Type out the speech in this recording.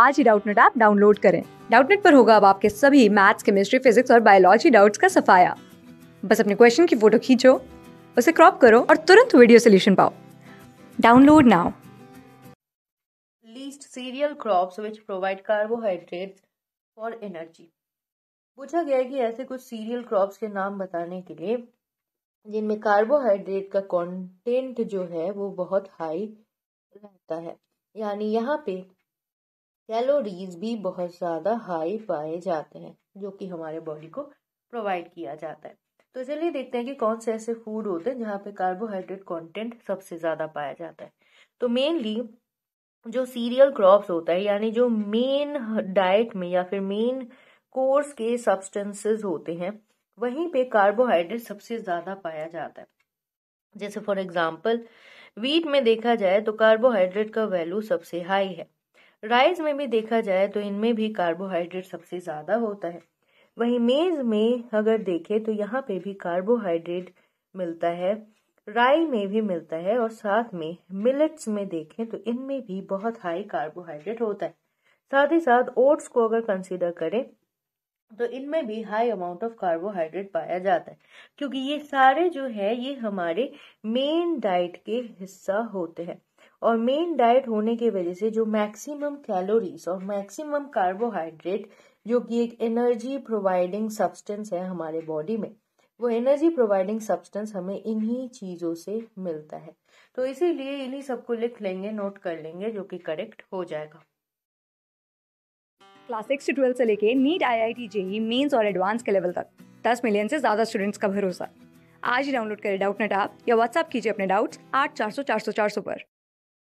आज ही Doubtnut app download करें डाउटनेट पर होगा अब आपके सभी मैथ्स केमिस्ट्री फिजिक्स और बायोलॉजी डाउट्स का सफाया बस अपने क्वेश्चन की फोटो खींचो उसे क्रॉप करो और तुरंत वीडियो सोल्यूशन पाओ download now least cereal crops which provide carbohydrates for energy पूछा गया है कि ऐसे कुछ सीरियल क्रॉप्स के नाम बताने के लिए जिनमें कार्बोहाइड्रेट का कंटेंट जो है वो बहुत हाई रहता है यानी यहाँ पे कैलोरीज भी बहुत ज़्यादा हाई पाए जाते हैं जो कि हमारे बॉडी को प्रोवाइड किया जाता है तो चलिए देखते हैं कि कौन से ऐसे फूड होते हैं जहाँ पे कार्बोहाइड्रेट कंटेंट सबसे ज़्यादा पाया जाता है तो मेनली जो सीरियल क्रॉप्स होता है यानी जो मेन डाइट में या फिर मेन कोर्स के सब्सटेंसेस होते हैं वहीं पे कार्बोहाइड्रेट सबसे ज़्यादा पाया जाता है जैसे फॉर एग्जांपल वीट में देखा जाए तो कार्बोहाइड्रेट का वैल्यू सबसे हाई है राइस में भी देखा जाए तो इनमें भी कार्बोहाइड्रेट सबसे ज़्यादा होता है वहीं मेज में अगर देखें तो यहाँ पे भी कार्बोहाइड्रेट मिलता है राई में भी मिलता है और साथ में मिलेट्स में देखें तो इनमें भी बहुत हाई कार्बोहाइड्रेट होता है साथ ही साथ ओट्स को अगर कंसिडर करें तो इनमें भी हाई अमाउंट ऑफ कार्बोहाइड्रेट पाया जाता है क्योंकि ये सारे जो है ये हमारे मेन डाइट के हिस्सा होते हैं और मेन डाइट होने की वजह से जो मैक्सिमम कैलोरीज और मैक्सिमम कार्बोहाइड्रेट जो कि एक एनर्जी प्रोवाइडिंग सब्सटेंस है हमारे बॉडी में वो एनर्जी प्रोवाइडिंग सब्सटेंस हमें इन्हीं चीज़ों से मिलता है तो इसीलिए इन्हीं सबको लिख लेंगे नोट कर लेंगे जो कि करेक्ट हो जाएगा क्लास सिक्स से ट्वेल्थ से लेके NEET I I T JEE mains और एडवांस के लेवल तक दस मिलियन से ज़्यादा स्टूडेंट्स का भरोसा आज ही डाउनलोड करें डाउट नेट आप या व्हाट्सअप कीजिए अपने डाउट्स आठ चार सौ चार सौ चार सौ पर